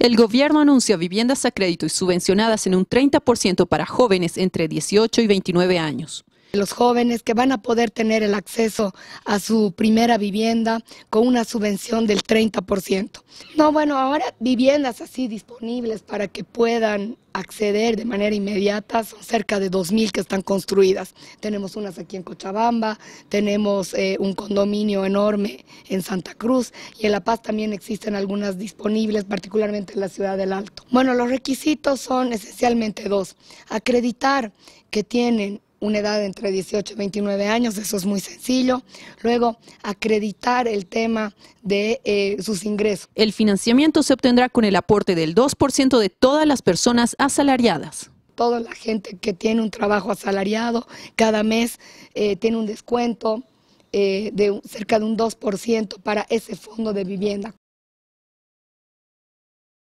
El gobierno anuncia viviendas a crédito y subvencionadas en un 30% para jóvenes entre 18 y 29 años los jóvenes que van a poder tener el acceso a su primera vivienda con una subvención del 30%. No, bueno, ahora viviendas así disponibles para que puedan acceder de manera inmediata son cerca de 2.000 que están construidas. Tenemos unas aquí en Cochabamba, tenemos eh, un condominio enorme en Santa Cruz y en La Paz también existen algunas disponibles, particularmente en la ciudad del Alto. Bueno, los requisitos son esencialmente dos. Acreditar que tienen una edad entre 18 y 29 años, eso es muy sencillo. Luego, acreditar el tema de eh, sus ingresos. El financiamiento se obtendrá con el aporte del 2% de todas las personas asalariadas toda la gente que tiene un trabajo asalariado, cada mes eh, tiene un descuento eh, de cerca de un 2% para ese fondo de vivienda.